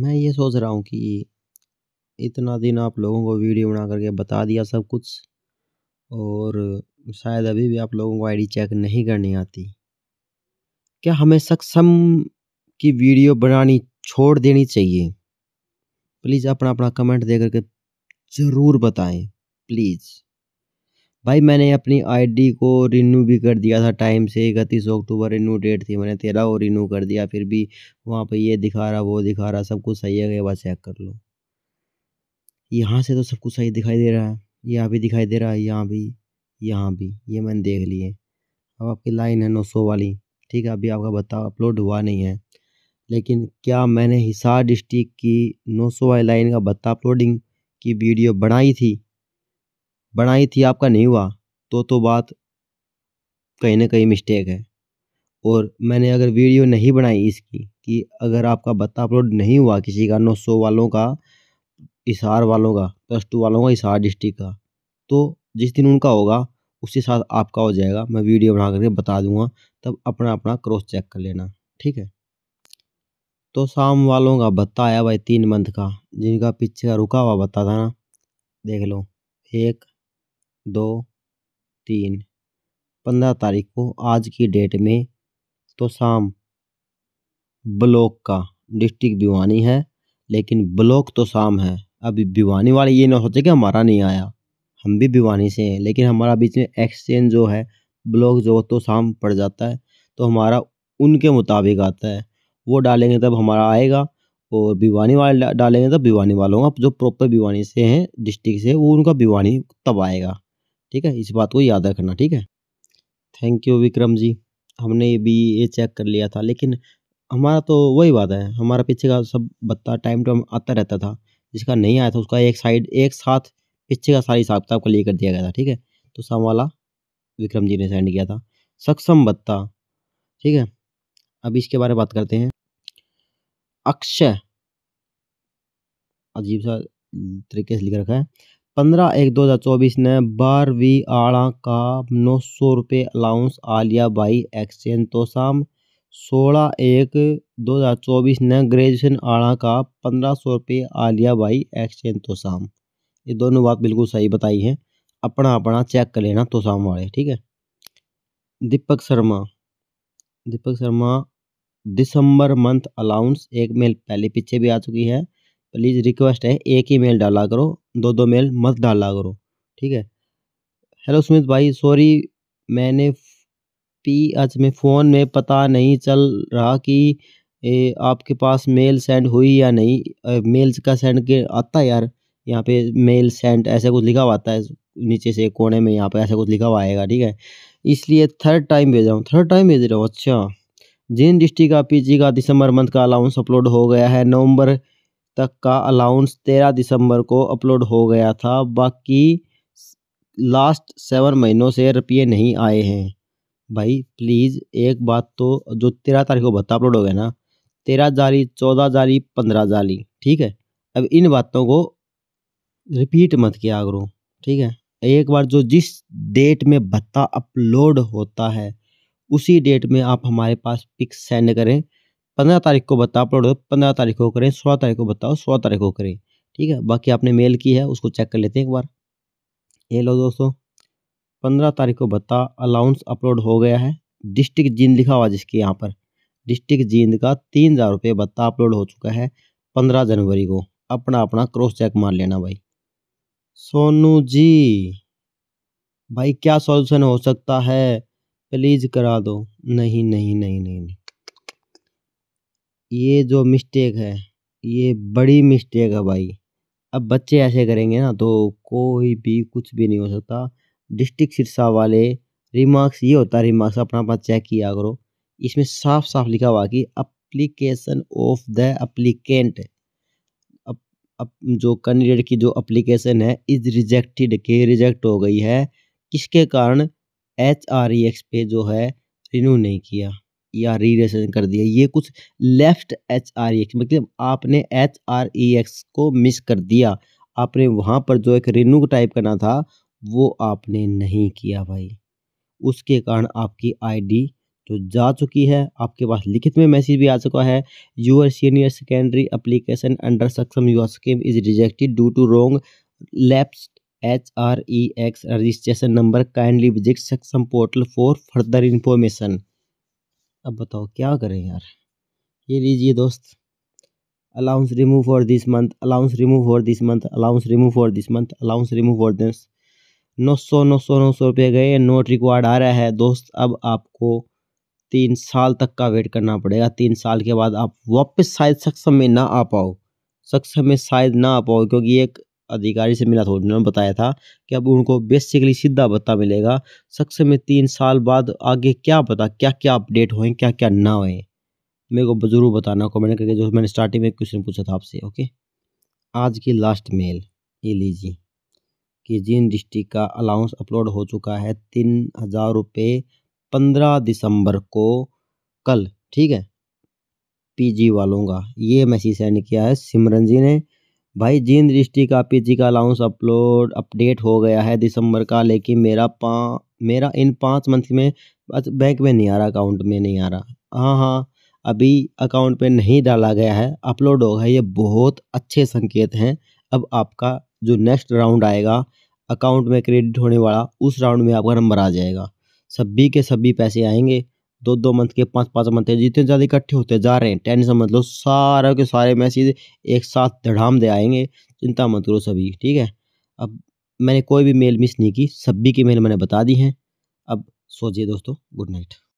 मैं ये सोच रहा हूँ कि इतना दिन आप लोगों को वीडियो बना करके बता दिया सब कुछ और शायद अभी भी आप लोगों को आईडी चेक नहीं करनी आती क्या हमें सक्षम की वीडियो बनानी छोड़ देनी चाहिए प्लीज़ अपना अपना कमेंट दे करके ज़रूर बताएं प्लीज़ भाई मैंने अपनी आईडी को रिन्यू भी कर दिया था टाइम से इकतीस अक्टूबर रिन्यू डेट थी मैंने तेरा और रिन्यू कर दिया फिर भी वहाँ पे ये दिखा रहा वो दिखा रहा सब कुछ सही है एक बार चेक कर लो यहाँ से तो सब कुछ सही दिखाई दे रहा है यहाँ भी दिखाई दे रहा है यहाँ भी यहाँ भी ये मैंने देख लिए अब आपकी लाइन है नौ सौ वाली ठीक है अभी आपका बताओ अपलोड हुआ नहीं है लेकिन क्या मैंने हिसार डिस्ट्रिक्ट की नौ सौ वाली लाइन का बत्ता अपलोडिंग की वीडियो बनाई थी बनाई थी आपका नहीं हुआ तो तो बात कहीं ना कहीं मिस्टेक है और मैंने अगर वीडियो नहीं बनाई इसकी कि अगर आपका बत्ता अपलोड नहीं हुआ किसी का नौ सौ वालों का इशार वालों का प्लस टू वालों का इशार डिस्ट्रिक्ट का तो जिस दिन उनका होगा उसके साथ आपका हो जाएगा मैं वीडियो बना करके बता दूंगा तब अपना अपना क्रॉस चेक कर लेना ठीक है तो शाम वालों का भत्ता आया भाई तीन मंथ का जिनका पीछे का रुका हुआ भत्ता था ना देख लो एक दो तीन पंद्रह तारीख को आज की डेट में तो शाम ब्लॉक का डिस्ट्रिक्ट भिवानी है लेकिन ब्लॉक तो शाम है अभी भिवानी वाले ये ना सोचे कि हमारा नहीं आया हम भी भिवानी से हैं लेकिन हमारा बीच में एक्सचेंज जो है ब्लॉक जो तो शाम पड़ जाता है तो हमारा उनके मुताबिक आता है वो डालेंगे तब हमारा आएगा और भिवानी वाले डालेंगे तब भिवानी वालों का जो प्रॉपर भिवानी से हैं डिस्ट्रिक्ट से वो उनका भिवानी तब आएगा ठीक है इस बात को याद रखना ठीक है थैंक यू विक्रम जी हमने भी ये चेक कर लिया था लेकिन हमारा तो वही बात है हमारा पीछे का सब बत्ता टाइम टू टाइम आता रहता था जिसका नहीं आया था उसका एक साइड एक साथ पीछे का सारी हिसाब किताब का कर दिया गया था ठीक है तो सम वाला विक्रम जी ने सेंड किया था सक्षम बत्ता ठीक है अब इसके बारे में बात करते हैं अक्षय अजीब सा तरीके से लिख रखा है पंद्रह एक दो हज़ार चौबीस ने बारहवीं आड़ा का नौ सौ रुपये अलाउंस आलिया बाई एक्सचेंज तो शाम सोलह एक दो हज़ार चौबीस ने ग्रेजुएशन आड़ा का पंद्रह सौ रुपये आलिया बाई एक्सचेंज तो शाम ये दोनों बात बिल्कुल सही बताई है अपना अपना चेक कर लेना तोशाम वाले ठीक है दीपक शर्मा दीपक शर्मा दिसंबर मंथ अलाउंस एक मेल पहले पीछे भी आ चुकी है प्लीज़ रिक्वेस्ट है एक ही मेल डाला करो दो दो मेल मत डाला करो ठीक है हेलो सुमित भाई सॉरी मैंने पी एच में फ़ोन में पता नहीं चल रहा कि ए, आपके पास मेल सेंड हुई या नहीं मेल का सेंड के आता है यार यहाँ पे मेल सेंड ऐसा कुछ लिखा हुआ आता है नीचे से कोने में यहाँ पे ऐसा कुछ लिखा हुआ आएगा ठीक है इसलिए थर्ड टाइम भेज रहा हूँ थर्ड टाइम भेज रहा हूँ अच्छा जिन डिस्ट्रिक्ट का पीजी का दिसंबर मंथ का अलाउंस अपलोड हो गया है नवंबर तक का अलाउंस तेरह दिसंबर को अपलोड हो गया था बाकी लास्ट सेवन महीनों से रुपये नहीं आए हैं भाई प्लीज़ एक बात तो जो तेरह तारीख को भत्ता अपलोड हो गया ना तेरह जारी चौदह जारी पंद्रह जारी ठीक है अब इन बातों को रिपीट मत किया करो ठीक है एक बार जो जिस डेट में भत्ता अपलोड होता है उसी डेट में आप हमारे पास पिक सेंड करें पंद्रह तारीख को भत्ता अपलोड पंद्रह तारीख को करें सोलह तारीख को बताओ सोलह तारीख को करें ठीक है बाकी आपने मेल की है उसको चेक कर लेते हैं एक बार ये लो दोस्तों पंद्रह तारीख को भत्ता अलाउंस अपलोड हो गया है डिस्ट्रिक्ट जींद लिखा हुआ जिसके यहाँ पर डिस्ट्रिक्ट जींद का तीन हज़ार रुपये भत्ता अपलोड हो चुका है पंद्रह जनवरी को अपना अपना क्रॉस चेक मार लेना भाई सोनू जी भाई क्या सॉल्यूशन हो सकता है प्लीज़ करा दो नहीं नहीं नहीं नहीं, नहीं। ये जो मिस्टेक है ये बड़ी मिस्टेक है भाई अब बच्चे ऐसे करेंगे ना तो कोई भी कुछ भी नहीं हो सकता डिस्ट्रिक्ट सिरसा वाले रिमार्क्स ये होता है रिमार्क्स अपना अपना चेक किया करो इसमें साफ साफ लिखा हुआ कि अप्लीकेशन ऑफ द अप्लीकेंट जो कैंडिडेट की जो अप्लीकेशन है इज रिजेक्टेड के रिजेक्ट हो गई है किसके कारण एच आर ई एक्स पे जो है रिन्यू नहीं किया या रीरेशन कर दिया ये कुछ left H R E X मतलब आपने एच आर ई एक्स को मिस कर दिया आपने वहाँ पर जो एक रिन्यू टाइप करना था वो आपने नहीं किया भाई उसके कारण आपकी आईडी जो तो जा चुकी है आपके पास लिखित में मैसेज भी आ चुका है your senior secondary application under Saksham Yuva scheme is rejected due to wrong lapse H R E X registration number kindly visit Saksham portal for further information अब बताओ क्या करें यार ये लीजिए दोस्त allowance remove for this month allowance remove for this month allowance remove for this month allowance remove for this नौ सौ नौ सौ नौ सौ रुपये गए नोट रिक्वायर्ड आ रहा है दोस्त अब आपको तीन साल तक का वेट करना पड़ेगा तीन साल के बाद आप वापस शायद सक्षम में ना आ पाओ सक्षम में शायद ना आ पाओ क्योंकि एक अधिकारी से मिला था उन्होंने बताया था कि अब उनको बेसिकली सीधा भत्ता मिलेगा शख्स में तीन साल बाद आगे क्या पता क्या क्या अपडेट होए क्या क्या ना होए मेरे को ज़रूर बताना कमेंट करके जो मैंने स्टार्टिंग में क्वेश्चन पूछा था आपसे ओके आज की लास्ट मेल ये लीजिए कि जिन डिस्ट्रिक्ट का अलाउंस अपलोड हो चुका है तीन हज़ार रुपये पंद्रह दिसंबर को कल ठीक है पीजी वालों का ये मैसेज सेंड किया है सिमरन जी ने भाई जीन दृष्टि का पीजी का अलाउंस अपलोड अपडेट हो गया है दिसंबर का लेकिन मेरा पा मेरा इन पाँच मंथ में बैंक में नहीं आ रहा अकाउंट में नहीं आ रहा हाँ हाँ अभी अकाउंट पे नहीं डाला गया है अपलोड होगा ये बहुत अच्छे संकेत हैं अब आपका जो नेक्स्ट राउंड आएगा अकाउंट में क्रेडिट होने वाला उस राउंड में आपका नंबर आ जाएगा सभी के सभी पैसे आएंगे दो दो मंथ के पाँच पाँच मंथ के जितने ज़्यादा इकट्ठे होते जा रहे हैं टेनिस मत मतलब लो सारा के सारे मैसेज एक साथ धड़ाम दे आएंगे चिंता मत करो सभी ठीक है अब मैंने कोई भी मेल मिस नहीं की सभी की मेल मैंने बता दी हैं अब सोचिए दोस्तों गुड नाइट